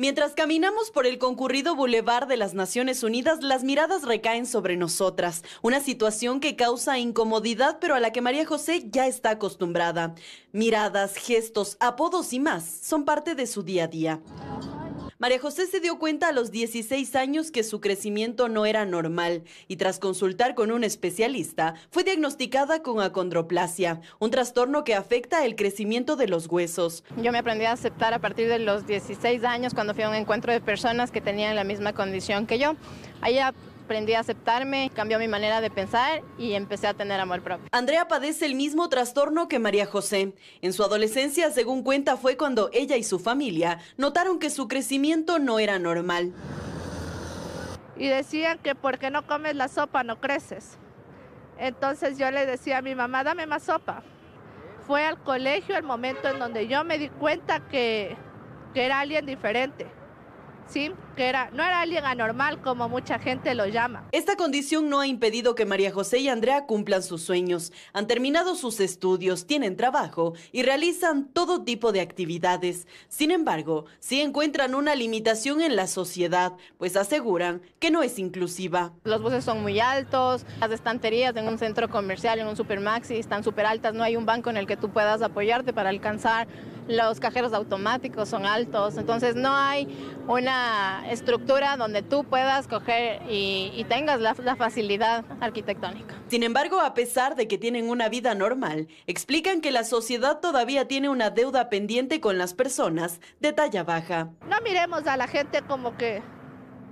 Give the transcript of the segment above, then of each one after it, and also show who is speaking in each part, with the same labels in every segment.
Speaker 1: Mientras caminamos por el concurrido bulevar de las Naciones Unidas, las miradas recaen sobre nosotras, una situación que causa incomodidad pero a la que María José ya está acostumbrada. Miradas, gestos, apodos y más son parte de su día a día. María José se dio cuenta a los 16 años que su crecimiento no era normal y tras consultar con un especialista fue diagnosticada con acondroplasia, un trastorno que afecta el crecimiento de los huesos. Yo me aprendí a aceptar a partir de los
Speaker 2: 16 años cuando fui a un encuentro de personas que tenían la misma condición que yo. Aprendí a aceptarme, cambió mi manera de pensar y empecé a tener amor
Speaker 1: propio. Andrea padece el mismo trastorno que María José. En su adolescencia, según cuenta, fue cuando ella y su familia notaron que su crecimiento no era normal. Y decían que
Speaker 3: porque no comes la sopa no creces. Entonces yo le decía a mi mamá, dame más sopa. Fue al colegio el momento en donde yo me di cuenta que, que era alguien diferente. ¿sí? que era, no era alguien anormal como mucha gente lo llama.
Speaker 1: Esta condición no ha impedido que María José y Andrea cumplan sus sueños. Han terminado sus estudios, tienen trabajo y realizan todo tipo de actividades. Sin embargo, si encuentran una limitación en la sociedad, pues aseguran que no es inclusiva.
Speaker 2: Los buses son muy altos, las estanterías en un centro comercial, en un supermaxi, están súper altas, no hay un banco en el que tú puedas apoyarte para alcanzar, los cajeros automáticos son altos, entonces no hay una estructura donde tú puedas coger y, tengas la, la facilidad arquitectónica.
Speaker 1: Sin embargo, a pesar de que tienen una vida normal, explican que la sociedad todavía tiene una deuda pendiente con las personas de talla baja.
Speaker 3: No miremos a la gente como que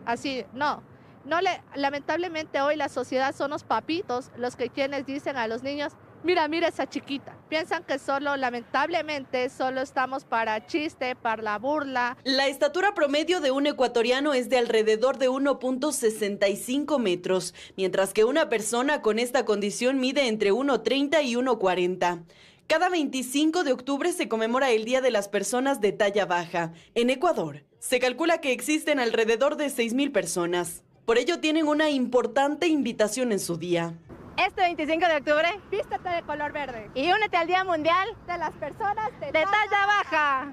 Speaker 3: así, no no le, lamentablemente hoy la sociedad son los papitos los que quienes dicen a los niños, mira, mira esa chiquita. Piensan que solo, lamentablemente, solo estamos para chiste, para la burla.
Speaker 1: La estatura promedio de un ecuatoriano es de alrededor de 1.65 metros, mientras que una persona con esta condición mide entre 1.30 y 1.40. Cada 25 de octubre se conmemora el Día de las Personas de Talla Baja. En Ecuador, se calcula que existen alrededor de 6.000 personas. Por ello tienen una importante invitación en su día.
Speaker 2: Este 25 de octubre, vístete de color verde y únete al Día Mundial de las Personas de, de talla baja.